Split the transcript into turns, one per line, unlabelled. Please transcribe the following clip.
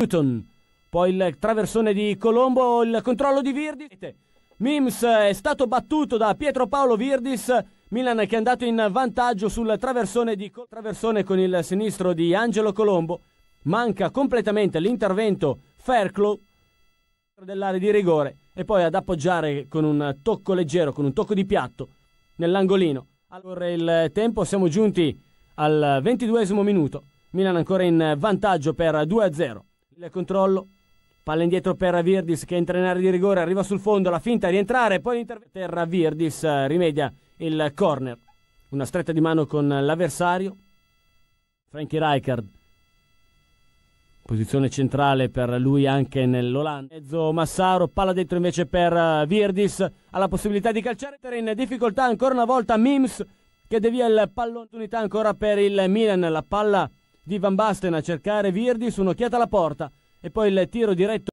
Newton, poi il traversone di Colombo, il controllo di Virdi. Mims è stato battuto da Pietro Paolo Virdis, Milan che è andato in vantaggio sul traversone, di... traversone con il sinistro di Angelo Colombo. Manca completamente l'intervento Ferclo dell'area di rigore e poi ad appoggiare con un tocco leggero, con un tocco di piatto nell'angolino. Allora il tempo, siamo giunti al ventiduesimo minuto. Milan ancora in vantaggio per 2-0. Il controllo. Palla indietro per Virdis che entra in area di rigore, arriva sul fondo, la finta rientrare, poi l'intervento per Virdis rimedia il corner. Una stretta di mano con l'avversario. Frankie Rijkaard. Posizione centrale per lui anche nell'Olanda. Mezzo Massaro, palla dentro invece per Virdis. Ha la possibilità di calciare in difficoltà ancora una volta Mims che devia il pallone. Unità ancora per il Milan. La palla di Van Basten a cercare Virdi su un'occhiata alla porta e poi il tiro diretto